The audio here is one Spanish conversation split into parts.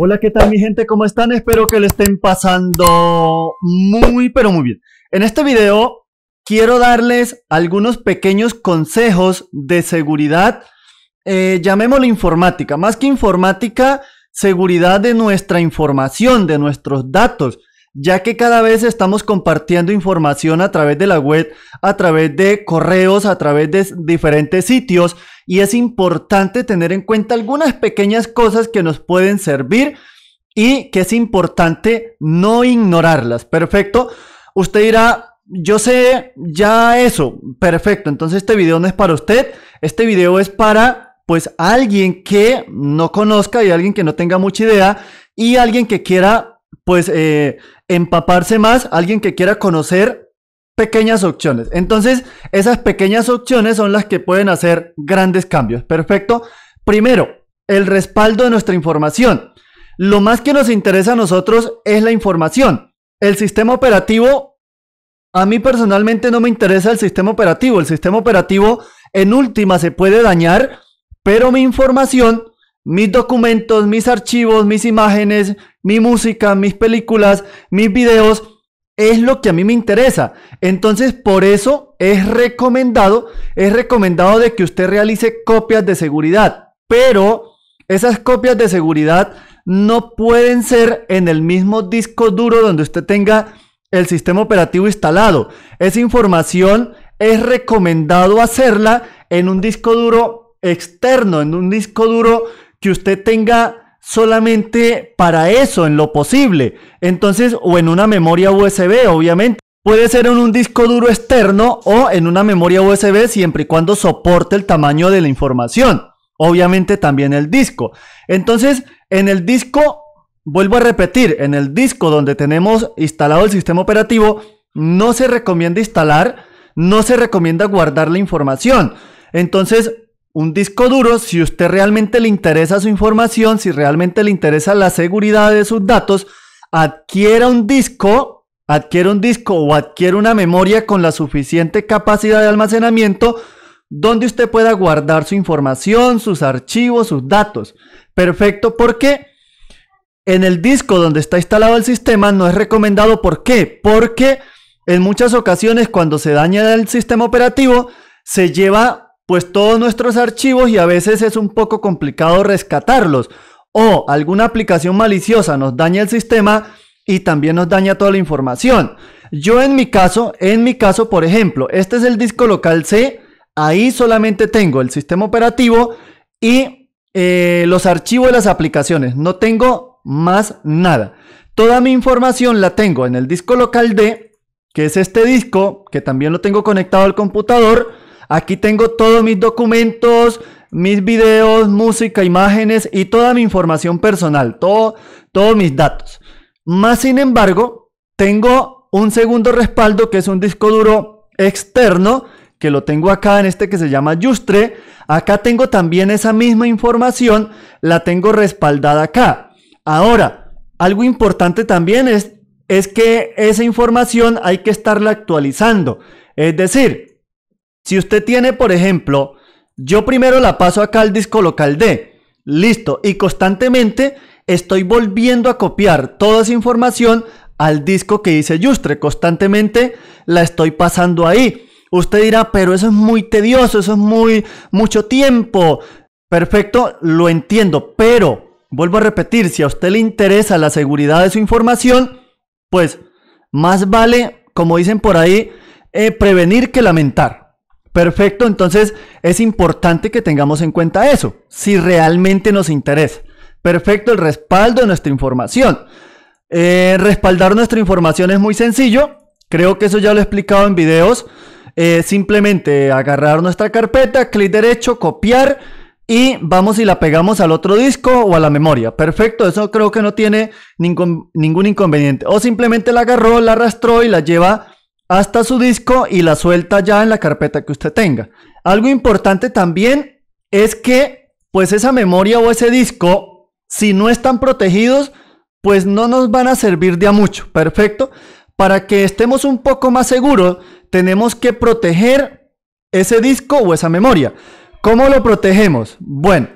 Hola, ¿qué tal mi gente? ¿Cómo están? Espero que le estén pasando muy, pero muy bien. En este video quiero darles algunos pequeños consejos de seguridad, eh, llamémoslo informática, más que informática, seguridad de nuestra información, de nuestros datos, ya que cada vez estamos compartiendo información a través de la web, a través de correos, a través de diferentes sitios, y es importante tener en cuenta algunas pequeñas cosas que nos pueden servir y que es importante no ignorarlas. Perfecto. Usted dirá, yo sé ya eso. Perfecto. Entonces este video no es para usted. Este video es para pues alguien que no conozca y alguien que no tenga mucha idea y alguien que quiera pues eh, empaparse más alguien que quiera conocer pequeñas opciones. Entonces, esas pequeñas opciones son las que pueden hacer grandes cambios. Perfecto. Primero, el respaldo de nuestra información. Lo más que nos interesa a nosotros es la información. El sistema operativo, a mí personalmente no me interesa el sistema operativo. El sistema operativo en última se puede dañar, pero mi información mis documentos, mis archivos, mis imágenes, mi música, mis películas, mis videos, es lo que a mí me interesa. Entonces, por eso es recomendado, es recomendado de que usted realice copias de seguridad, pero esas copias de seguridad no pueden ser en el mismo disco duro donde usted tenga el sistema operativo instalado. Esa información es recomendado hacerla en un disco duro externo, en un disco duro que usted tenga solamente para eso, en lo posible. Entonces, o en una memoria USB, obviamente. Puede ser en un disco duro externo o en una memoria USB siempre y cuando soporte el tamaño de la información. Obviamente también el disco. Entonces, en el disco, vuelvo a repetir, en el disco donde tenemos instalado el sistema operativo, no se recomienda instalar, no se recomienda guardar la información. Entonces, un disco duro, si usted realmente le interesa su información, si realmente le interesa la seguridad de sus datos, adquiera un disco, adquiera un disco o adquiera una memoria con la suficiente capacidad de almacenamiento donde usted pueda guardar su información, sus archivos, sus datos. Perfecto, porque en el disco donde está instalado el sistema no es recomendado. ¿Por qué? Porque en muchas ocasiones cuando se daña el sistema operativo, se lleva pues todos nuestros archivos y a veces es un poco complicado rescatarlos. O alguna aplicación maliciosa nos daña el sistema y también nos daña toda la información. Yo en mi caso, en mi caso, por ejemplo, este es el disco local C, ahí solamente tengo el sistema operativo y eh, los archivos de las aplicaciones, no tengo más nada. Toda mi información la tengo en el disco local D, que es este disco, que también lo tengo conectado al computador Aquí tengo todos mis documentos, mis videos, música, imágenes y toda mi información personal, todo, todos mis datos. Más sin embargo, tengo un segundo respaldo que es un disco duro externo que lo tengo acá en este que se llama Justre. Acá tengo también esa misma información, la tengo respaldada acá. Ahora, algo importante también es, es que esa información hay que estarla actualizando. Es decir, si usted tiene, por ejemplo, yo primero la paso acá al disco local D, listo, y constantemente estoy volviendo a copiar toda esa información al disco que dice Justre, constantemente la estoy pasando ahí. Usted dirá, pero eso es muy tedioso, eso es muy mucho tiempo. Perfecto, lo entiendo, pero vuelvo a repetir, si a usted le interesa la seguridad de su información, pues más vale, como dicen por ahí, eh, prevenir que lamentar. Perfecto, entonces es importante que tengamos en cuenta eso, si realmente nos interesa. Perfecto, el respaldo de nuestra información. Eh, respaldar nuestra información es muy sencillo, creo que eso ya lo he explicado en videos. Eh, simplemente agarrar nuestra carpeta, clic derecho, copiar y vamos y la pegamos al otro disco o a la memoria. Perfecto, eso creo que no tiene ningún inconveniente. O simplemente la agarró, la arrastró y la lleva hasta su disco y la suelta ya en la carpeta que usted tenga. Algo importante también es que pues esa memoria o ese disco, si no están protegidos, pues no nos van a servir de a mucho. Perfecto. Para que estemos un poco más seguros, tenemos que proteger ese disco o esa memoria. ¿Cómo lo protegemos? Bueno,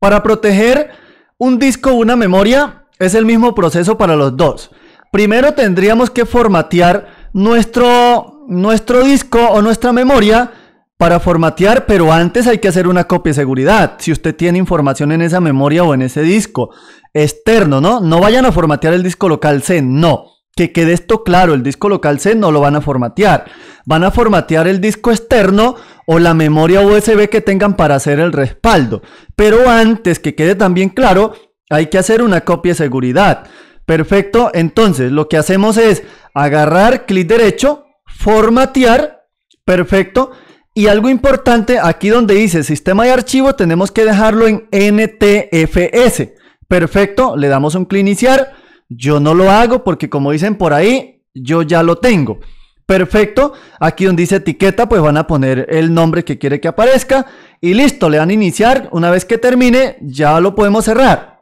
para proteger un disco o una memoria es el mismo proceso para los dos. Primero tendríamos que formatear nuestro, nuestro disco o nuestra memoria para formatear, pero antes hay que hacer una copia de seguridad. Si usted tiene información en esa memoria o en ese disco externo, ¿no? No vayan a formatear el disco local C, no. Que quede esto claro, el disco local C no lo van a formatear. Van a formatear el disco externo o la memoria USB que tengan para hacer el respaldo. Pero antes que quede también claro, hay que hacer una copia de seguridad. Perfecto, entonces lo que hacemos es agarrar, clic derecho, formatear, perfecto. Y algo importante, aquí donde dice sistema de archivo, tenemos que dejarlo en NTFS. Perfecto, le damos un clic iniciar. Yo no lo hago porque como dicen por ahí, yo ya lo tengo. Perfecto, aquí donde dice etiqueta, pues van a poner el nombre que quiere que aparezca. Y listo, le dan iniciar. Una vez que termine, ya lo podemos cerrar.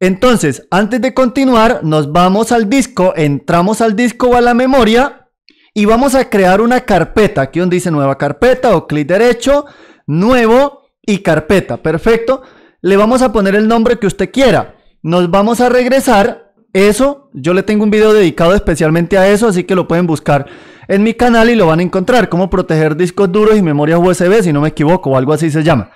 Entonces, antes de continuar, nos vamos al disco, entramos al disco o a la memoria y vamos a crear una carpeta. Aquí donde dice nueva carpeta o clic derecho, nuevo y carpeta. Perfecto. Le vamos a poner el nombre que usted quiera. Nos vamos a regresar. Eso, yo le tengo un video dedicado especialmente a eso, así que lo pueden buscar en mi canal y lo van a encontrar. Cómo proteger discos duros y memorias USB, si no me equivoco, o algo así se llama.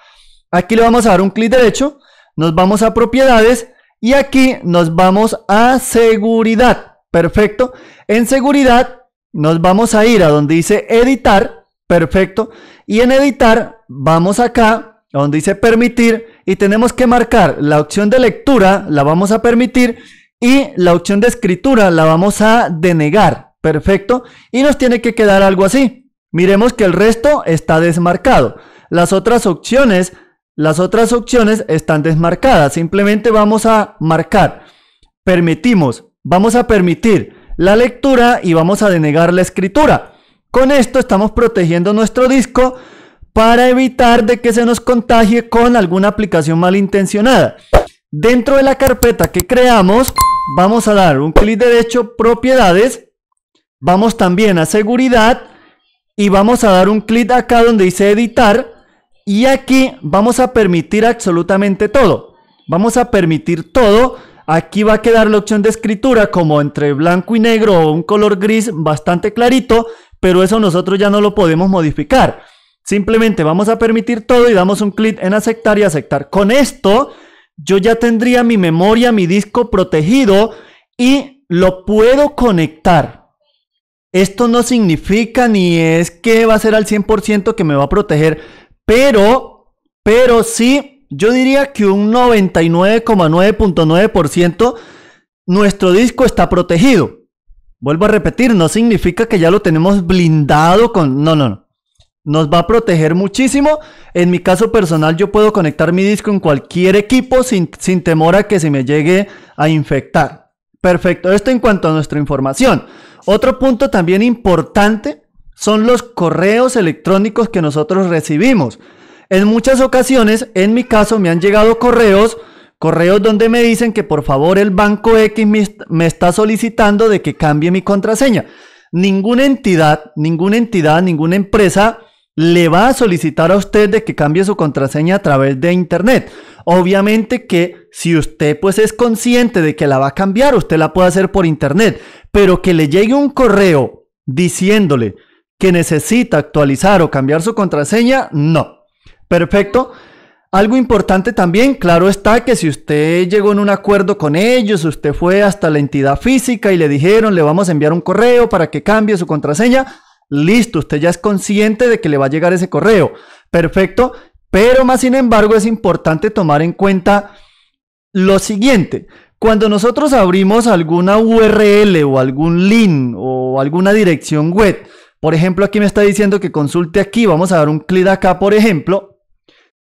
Aquí le vamos a dar un clic derecho. Nos vamos a propiedades y aquí nos vamos a seguridad. Perfecto. En seguridad nos vamos a ir a donde dice editar. Perfecto. Y en editar vamos acá donde dice permitir y tenemos que marcar la opción de lectura, la vamos a permitir y la opción de escritura la vamos a denegar. Perfecto. Y nos tiene que quedar algo así. Miremos que el resto está desmarcado. Las otras opciones las otras opciones están desmarcadas. Simplemente vamos a marcar. Permitimos. Vamos a permitir la lectura y vamos a denegar la escritura. Con esto estamos protegiendo nuestro disco para evitar de que se nos contagie con alguna aplicación malintencionada. Dentro de la carpeta que creamos, vamos a dar un clic derecho, propiedades, vamos también a seguridad y vamos a dar un clic acá donde dice editar y aquí vamos a permitir absolutamente todo. Vamos a permitir todo. Aquí va a quedar la opción de escritura como entre blanco y negro o un color gris bastante clarito, pero eso nosotros ya no lo podemos modificar. Simplemente vamos a permitir todo y damos un clic en aceptar y aceptar. Con esto yo ya tendría mi memoria, mi disco protegido y lo puedo conectar. Esto no significa ni es que va a ser al 100% que me va a proteger pero, pero sí, yo diría que un 99,9.9% nuestro disco está protegido. Vuelvo a repetir, no significa que ya lo tenemos blindado con... No, no, no. Nos va a proteger muchísimo. En mi caso personal, yo puedo conectar mi disco en cualquier equipo sin, sin temor a que se me llegue a infectar. Perfecto, esto en cuanto a nuestra información. Otro punto también importante son los correos electrónicos que nosotros recibimos. En muchas ocasiones, en mi caso, me han llegado correos, correos donde me dicen que por favor el banco X me, está solicitando de que cambie mi contraseña. Ninguna entidad, ninguna entidad, ninguna empresa le va a solicitar a usted de que cambie su contraseña a través de internet. Obviamente que si usted pues es consciente de que la va a cambiar, usted la puede hacer por internet, pero que le llegue un correo diciéndole que necesita actualizar o cambiar su contraseña, no. Perfecto. Algo importante también, claro está que si usted llegó en un acuerdo con ellos, usted fue hasta la entidad física y le dijeron, le vamos a enviar un correo para que cambie su contraseña, listo, usted ya es consciente de que le va a llegar ese correo. Perfecto, pero más sin embargo es importante tomar en cuenta lo siguiente. Cuando nosotros abrimos alguna URL o algún link o alguna dirección web, por ejemplo, aquí me está diciendo que consulte aquí. Vamos a dar un clic acá, por ejemplo.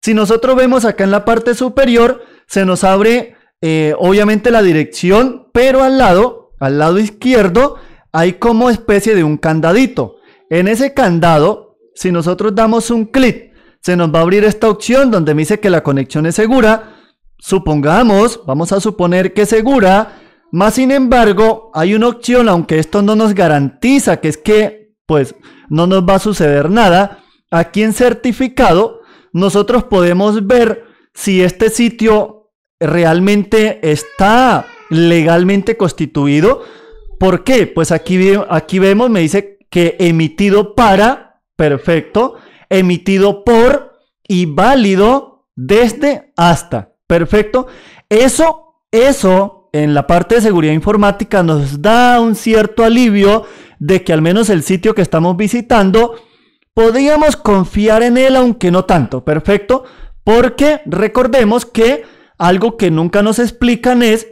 Si nosotros vemos acá en la parte superior, se nos abre eh, obviamente la dirección, pero al lado, al lado izquierdo, hay como especie de un candadito. En ese candado, si nosotros damos un clic, se nos va a abrir esta opción donde me dice que la conexión es segura. Supongamos, vamos a suponer que es segura. Más sin embargo, hay una opción, aunque esto no nos garantiza, que es que pues no nos va a suceder nada. Aquí en certificado nosotros podemos ver si este sitio realmente está legalmente constituido. ¿Por qué? Pues aquí, aquí vemos, me dice que emitido para, perfecto, emitido por y válido desde hasta, perfecto. Eso, eso en la parte de seguridad informática nos da un cierto alivio de que al menos el sitio que estamos visitando, podríamos confiar en él, aunque no tanto. Perfecto, porque recordemos que algo que nunca nos explican es,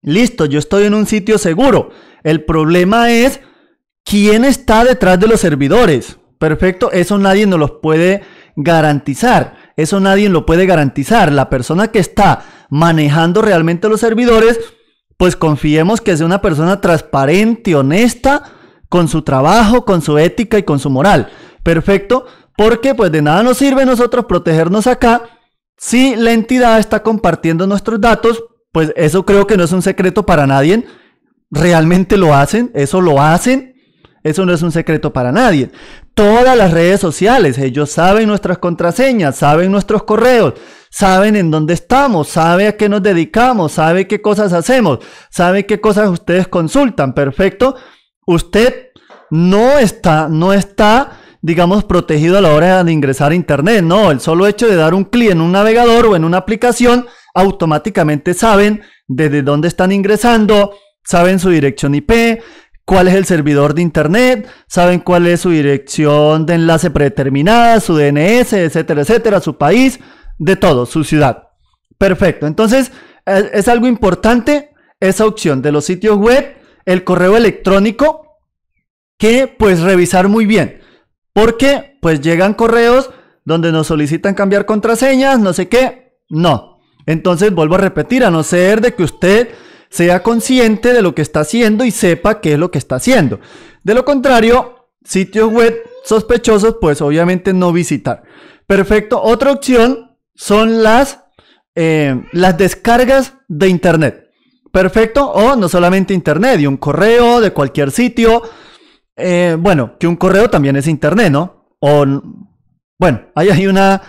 listo, yo estoy en un sitio seguro. El problema es quién está detrás de los servidores. Perfecto, eso nadie nos lo puede garantizar. Eso nadie lo puede garantizar. La persona que está manejando realmente los servidores pues confiemos que sea una persona transparente, honesta, con su trabajo, con su ética y con su moral. Perfecto, porque pues de nada nos sirve nosotros protegernos acá si la entidad está compartiendo nuestros datos, pues eso creo que no es un secreto para nadie. Realmente lo hacen, eso lo hacen, eso no es un secreto para nadie todas las redes sociales. Ellos saben nuestras contraseñas, saben nuestros correos, saben en dónde estamos, saben a qué nos dedicamos, saben qué cosas hacemos, saben qué cosas ustedes consultan. Perfecto. Usted no está, no está, digamos, protegido a la hora de ingresar a Internet. No, el solo hecho de dar un clic en un navegador o en una aplicación, automáticamente saben desde dónde están ingresando, saben su dirección IP, cuál es el servidor de internet, saben cuál es su dirección de enlace predeterminada, su DNS, etcétera, etcétera, su país, de todo, su ciudad. Perfecto. Entonces, eh, es, algo importante esa opción de los sitios web, el correo electrónico, que pues revisar muy bien. Porque pues llegan correos donde nos solicitan cambiar contraseñas, no sé qué. No. Entonces vuelvo a repetir, a no ser de que usted sea consciente de lo que está haciendo y sepa qué es lo que está haciendo. De lo contrario, sitios web sospechosos, pues obviamente no visitar. Perfecto. Otra opción son las, eh, las descargas de Internet. Perfecto. O no solamente Internet, de un correo, de cualquier sitio. Eh, bueno, que un correo también es Internet, ¿no? O, bueno, ahí hay una...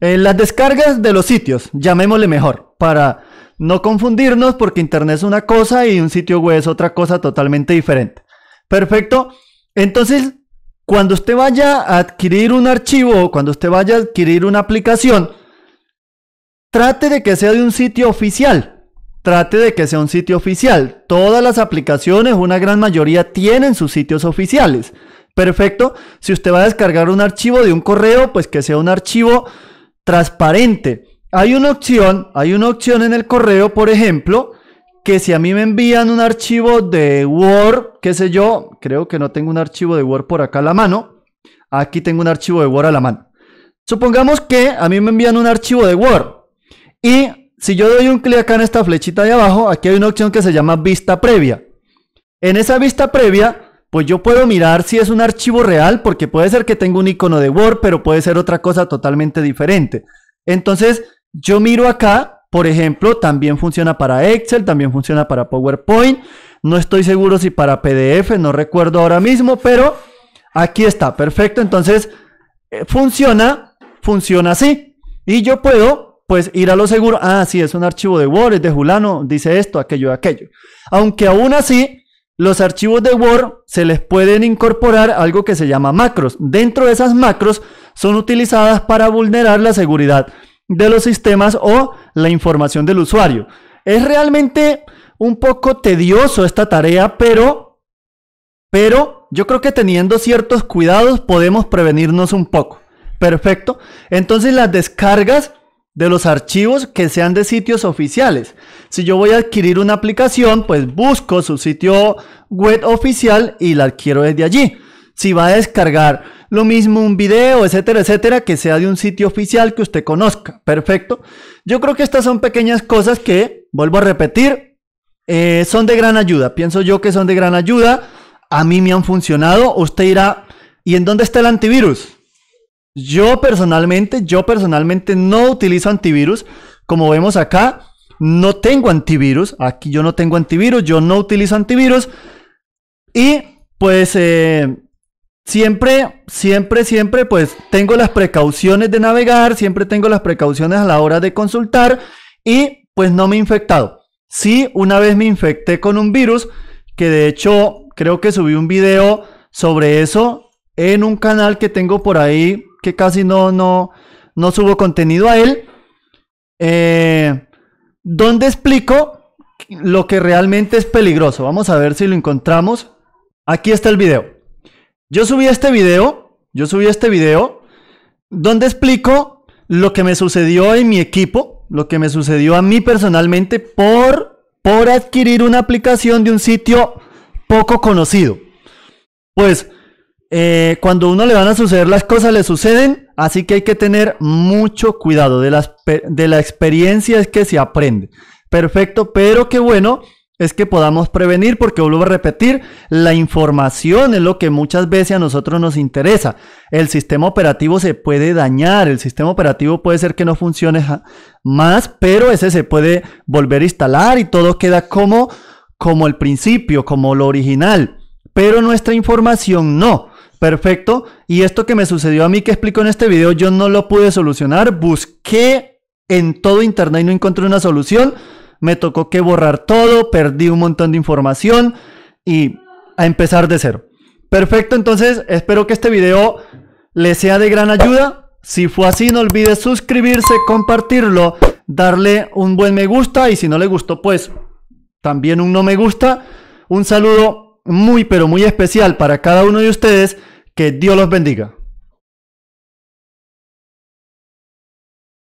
Eh, las descargas de los sitios, llamémosle mejor, para no confundirnos porque Internet es una cosa y un sitio web es otra cosa totalmente diferente. Perfecto. Entonces, cuando usted vaya a adquirir un archivo, o cuando usted vaya a adquirir una aplicación, trate de que sea de un sitio oficial. Trate de que sea un sitio oficial. Todas las aplicaciones, una gran mayoría, tienen sus sitios oficiales. Perfecto. Si usted va a descargar un archivo de un correo, pues que sea un archivo transparente. Hay una opción, hay una opción en el correo, por ejemplo, que si a mí me envían un archivo de Word, qué sé yo, creo que no tengo un archivo de Word por acá a la mano, aquí tengo un archivo de Word a la mano. Supongamos que a mí me envían un archivo de Word y si yo doy un clic acá en esta flechita de abajo, aquí hay una opción que se llama vista previa. En esa vista previa, pues yo puedo mirar si es un archivo real, porque puede ser que tenga un icono de Word, pero puede ser otra cosa totalmente diferente. Entonces, yo miro acá, por ejemplo, también funciona para Excel, también funciona para PowerPoint. No estoy seguro si para PDF, no recuerdo ahora mismo, pero aquí está, perfecto. Entonces, eh, funciona, funciona así. Y yo puedo, pues, ir a lo seguro. Ah, sí, es un archivo de Word, es de Julano, dice esto, aquello, aquello. Aunque aún así, los archivos de Word se les pueden incorporar algo que se llama macros. Dentro de esas macros son utilizadas para vulnerar la seguridad de los sistemas o la información del usuario. Es realmente un poco tedioso esta tarea, pero, pero yo creo que teniendo ciertos cuidados podemos prevenirnos un poco. Perfecto. Entonces las descargas de los archivos que sean de sitios oficiales. Si yo voy a adquirir una aplicación, pues busco su sitio web oficial y la adquiero desde allí. Si va a descargar lo mismo un video, etcétera, etcétera, que sea de un sitio oficial que usted conozca. Perfecto. Yo creo que estas son pequeñas cosas que, vuelvo a repetir, eh, son de gran ayuda. Pienso yo que son de gran ayuda. A mí me han funcionado. Usted irá, ¿y en dónde está el antivirus? Yo personalmente, yo personalmente no utilizo antivirus. Como vemos acá, no tengo antivirus. Aquí yo no tengo antivirus, yo no utilizo antivirus. Y pues eh, Siempre, siempre, siempre, pues tengo las precauciones de navegar, siempre tengo las precauciones a la hora de consultar y pues no me he infectado. Sí, una vez me infecté con un virus, que de hecho creo que subí un video sobre eso en un canal que tengo por ahí, que casi no, no, no subo contenido a él, eh, donde explico lo que realmente es peligroso. Vamos a ver si lo encontramos. Aquí está el video. Yo subí este video, yo subí este video donde explico lo que me sucedió en mi equipo, lo que me sucedió a mí personalmente por, por adquirir una aplicación de un sitio poco conocido. Pues eh, cuando a uno le van a suceder las cosas, le suceden, así que hay que tener mucho cuidado. De, las, de la experiencia es que se aprende. Perfecto, pero qué bueno es que podamos prevenir, porque vuelvo a repetir, la información es lo que muchas veces a nosotros nos interesa. El sistema operativo se puede dañar, el sistema operativo puede ser que no funcione más, pero ese se puede volver a instalar y todo queda como, como el principio, como lo original. Pero nuestra información no. Perfecto. Y esto que me sucedió a mí que explico en este video, yo no lo pude solucionar. Busqué en todo internet y no encontré una solución me tocó que borrar todo, perdí un montón de información y a empezar de cero. Perfecto, entonces espero que este video les sea de gran ayuda. Si fue así, no olvides suscribirse, compartirlo, darle un buen me gusta y si no le gustó, pues también un no me gusta. Un saludo muy pero muy especial para cada uno de ustedes. Que Dios los bendiga.